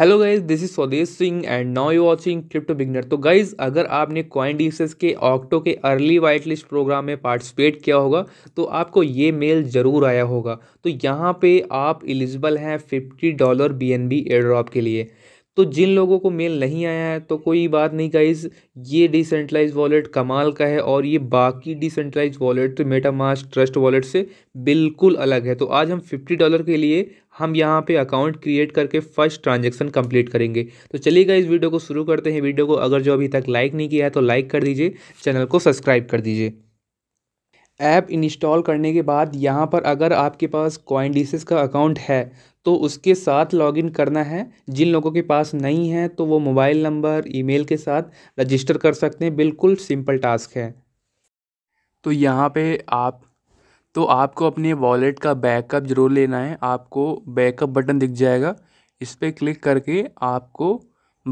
hello guys this is Swadesh Singh and now you watching crypto beginner तो guys अगर आपने coin DCX के Okto के अर्ली वाइट लिस्ट प्रोग्राम में पार्टिसिपेट किया होगा तो आपको ये मेल ज़रूर आया होगा तो यहाँ पे आप एलिजिबल हैं fifty dollar B N B air के लिए तो जिन लोगों को मेल नहीं आया है तो कोई बात नहीं गाइज ये डिसेंट्रलाइज वॉलेट कमाल का है और ये बाकी decentralize wallet MetaMask trust wallet से बिल्कुल अलग है तो आज हम फिफ्टी डॉलर के लिए हम यहाँ पे अकाउंट क्रिएट करके फर्स्ट ट्रांजेक्शन कंप्लीट करेंगे तो चलिएगा इस वीडियो को शुरू करते हैं वीडियो को अगर जो अभी तक लाइक नहीं किया है तो लाइक कर दीजिए चैनल को सब्सक्राइब कर दीजिए ऐप इंस्टॉल करने के बाद यहाँ पर अगर आपके पास कॉइन का अकाउंट है तो उसके साथ लॉगिन करना है जिन लोगों के पास नहीं है तो वो मोबाइल नंबर ईमेल के साथ रजिस्टर कर सकते हैं बिल्कुल सिंपल टास्क है तो यहाँ पे आप तो आपको अपने वॉलेट का बैकअप ज़रूर लेना है आपको बैकअप बटन दिख जाएगा इस पर क्लिक करके आपको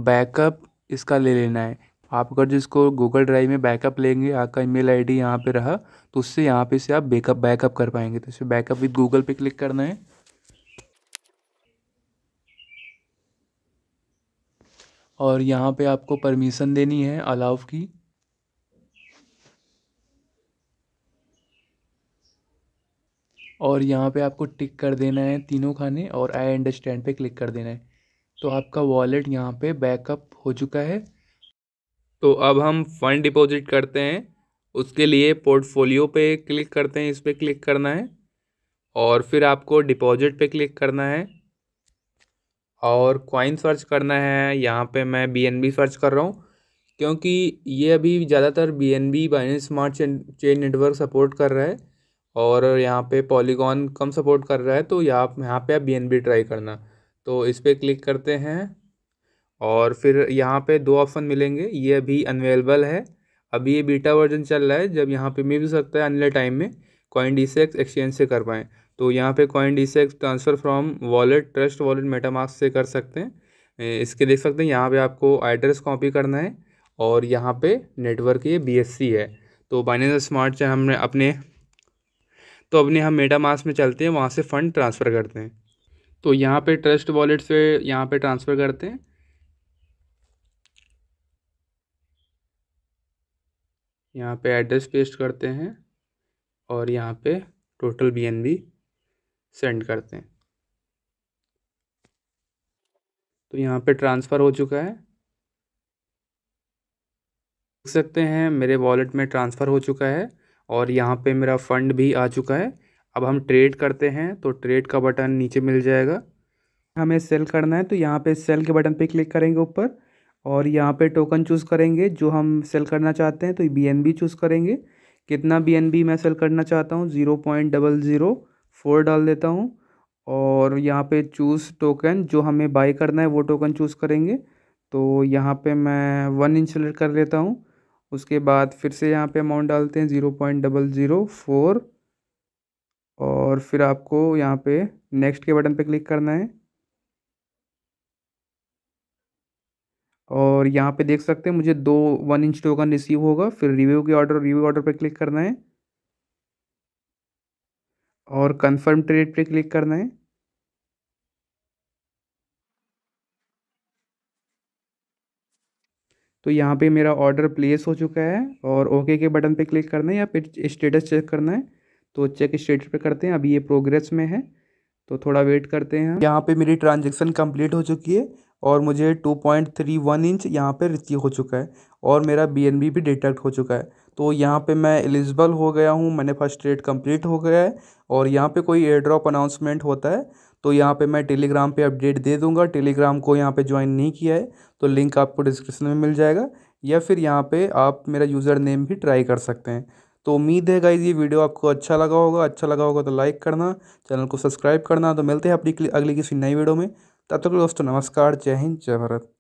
बैकअप इसका ले लेना है आप अगर जिसको गूगल ड्राइव में बैकअप लेंगे आपका ईमेल आईडी यहाँ पे रहा तो उससे यहाँ पे से आप बैकअप बैकअप कर पाएंगे तो इसे बैकअप विद गूगल पे क्लिक करना है और यहाँ पे आपको परमिशन देनी है अलाउ की और यहाँ पे आपको टिक कर देना है तीनों खाने और आई अंडरस्टैंड पे क्लिक कर देना है तो आपका वॉलेट यहाँ पे बैकअप हो चुका है तो अब हम फंड डिपॉजिट करते हैं उसके लिए पोर्टफोलियो पे क्लिक करते हैं इस पर क्लिक करना है और फिर आपको डिपॉजिट पे क्लिक करना है और क्वाइन सर्च करना है यहाँ पे मैं बी सर्च कर रहा हूँ क्योंकि ये अभी ज़्यादातर B N B Binance smart chain network support कर रहा है और यहाँ पे पॉलीगॉन कम सपोर्ट कर रहा है तो यहाँ यहाँ पे आप बी एन बी ट्राई करना तो इस पर क्लिक करते हैं और फिर यहाँ पे दो ऑप्शन मिलेंगे ये अभी अनवेलेबल है अभी ये बीटा वर्जन चल रहा है जब यहाँ पे मिल सकता है अनले टाइम में कॉइन डी एक्सचेंज से कर पाएँ तो यहाँ पे coin D transfer from wallet trust wallet MetaMask से कर सकते हैं इसके देख सकते हैं यहाँ पे आपको एड्रेस कॉपी करना है और यहाँ पे नेटवर्क ये बी है तो बाइनेंस स्मार्ट से हमने अपने तो अपने हम मेटामास में चलते हैं वहाँ से फ़ंड ट्रांसफ़र करते हैं तो यहाँ पे ट्रस्ट वॉलेट से यहाँ पे ट्रांसफ़र करते हैं यहाँ पे एड्रेस पेस्ट करते हैं और यहाँ पे टोटल बी सेंड करते हैं तो यहाँ पे ट्रांसफ़र हो चुका है देख सकते हैं मेरे वॉलेट में ट्रांसफ़र हो चुका है और यहाँ पे मेरा फ़ंड भी आ चुका है अब हम ट्रेड करते हैं तो ट्रेड का बटन नीचे मिल जाएगा हमें सेल करना है तो यहाँ पे सेल के बटन पे क्लिक करेंगे ऊपर और यहाँ पे टोकन चूज़ करेंगे जो हम सेल करना चाहते हैं तो बी एन बी चूज़ करेंगे कितना बी एन बी मैं सेल करना चाहता हूँ zero point double zero four डाल देता हूँ और यहाँ पे चूज़ टोकन जो हमें बाई करना है वो टोकन चूज़ करेंगे तो यहाँ पे मैं वन इंच सेलेक्ट कर लेता हूँ उसके बाद फिर से यहाँ पर अमाउंट डालते हैं zero point double zero four और फिर आपको यहाँ पर नेक्स्ट के बटन पर क्लिक करना है और यहाँ पे देख सकते हैं मुझे दो वन इंच टोकन रिसीव होगा फिर रिव्यू के ऑर्डर रिव्यू ऑर्डर पर क्लिक करना है और कंफर्म ट्रेड पे क्लिक करना है तो यहाँ पे मेरा ऑर्डर प्लेस हो चुका है और ओके के बटन पे क्लिक करना है या फिर स्टेटस चेक करना है तो चेक स्टेटस पे करते हैं अभी ये प्रोग्रेस में है तो थोड़ा वेट करते हैं यहाँ पे मेरी ट्रांजेक्शन कंप्लीट हो चुकी है और मुझे two point three one inch यहाँ पर रिसीव हो चुका है और मेरा बी एन बी भी डिटेक्ट हो चुका है तो यहाँ पे मैं एलिजिबल हो गया हूँ मैंने फर्स्ट रेट कंप्लीट हो गया है और यहाँ पे कोई एयर ड्रॉप अनाउंसमेंट होता है तो यहाँ पे मैं टेलीग्राम पे अपडेट दे दूँगा टेलीग्राम को यहाँ पे ज्वाइन नहीं किया है तो लिंक आपको डिस्क्रिप्शन में मिल जाएगा या फिर यहाँ पे आप मेरा यूज़र नेम भी ट्राई कर सकते हैं तो उम्मीद है गाइज ये वीडियो आपको अच्छा लगा होगा अच्छा लगा होगा तो लाइक करना चैनल को सब्सक्राइब करना तो मिलते हैं अपनी अगली किसी नई वीडियो में तब तक दोस्तों नमस्कार जय हिंद जय भारत